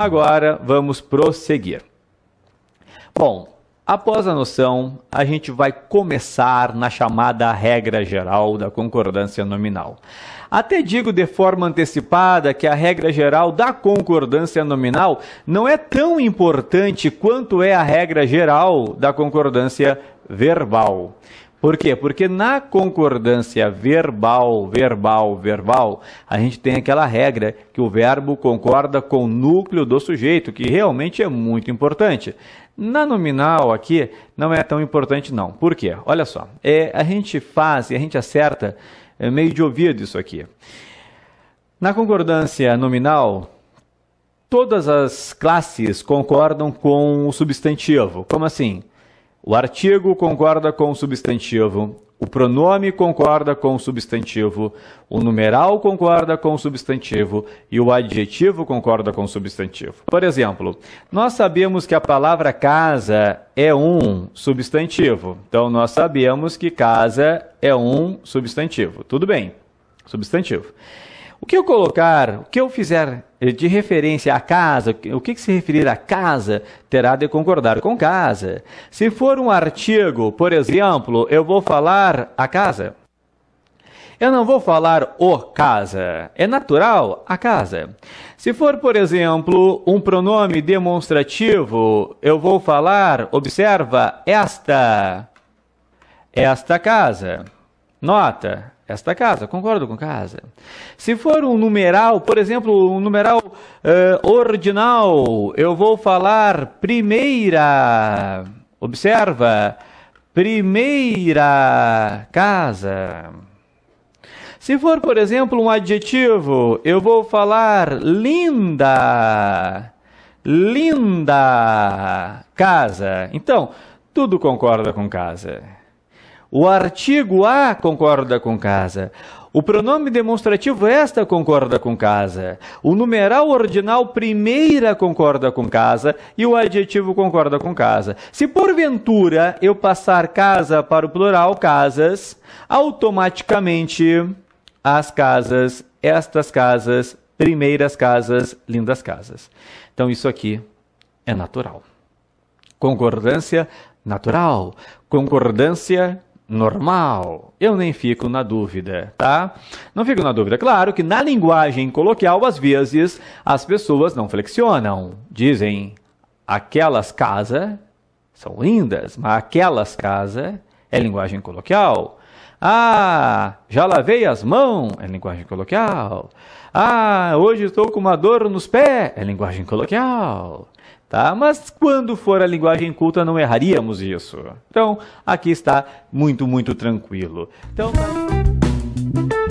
Agora vamos prosseguir. Bom, após a noção, a gente vai começar na chamada regra geral da concordância nominal. Até digo de forma antecipada que a regra geral da concordância nominal não é tão importante quanto é a regra geral da concordância verbal. Por quê? Porque na concordância verbal, verbal, verbal, a gente tem aquela regra que o verbo concorda com o núcleo do sujeito, que realmente é muito importante. Na nominal aqui não é tão importante não. Por quê? Olha só, é, a gente faz e a gente acerta é, meio de ouvido isso aqui. Na concordância nominal, todas as classes concordam com o substantivo. Como assim? O artigo concorda com o substantivo, o pronome concorda com o substantivo, o numeral concorda com o substantivo e o adjetivo concorda com o substantivo. Por exemplo, nós sabemos que a palavra casa é um substantivo. Então, nós sabemos que casa é um substantivo. Tudo bem, substantivo. O que eu colocar, o que eu fizer de referência à casa, o que, se referir à casa, terá de concordar com casa. Se for um artigo, por exemplo, eu vou falar a casa. Eu não vou falar o casa. É natural a casa. Se for, por exemplo, um pronome demonstrativo, eu vou falar, observa, esta. Esta casa. Nota, esta tá casa. Concordo com casa. Se for um numeral, por exemplo, um numeral uh, ordinal, eu vou falar primeira. Observa, primeira casa. Se for, por exemplo, um adjetivo, eu vou falar linda. Linda casa. Então, tudo concorda com casa. O artigo a concorda com casa. O pronome demonstrativo esta concorda com casa. O numeral ordinal primeira concorda com casa e o adjetivo concorda com casa. Se porventura eu passar casa para o plural casas, automaticamente as casas, estas casas, primeiras casas, lindas casas. Então isso aqui é natural. Concordância natural. Concordância normal. Eu nem fico na dúvida, tá? Não fico na dúvida. Claro que na linguagem coloquial, às vezes, as pessoas não flexionam. Dizem, aquelas casas são lindas, mas aquelas casa é linguagem coloquial. Ah, já lavei as mãos, é linguagem coloquial. Ah, hoje estou com uma dor nos pés, é linguagem coloquial. Tá? Mas quando for a linguagem culta, não erraríamos isso. Então, aqui está muito, muito tranquilo. Então.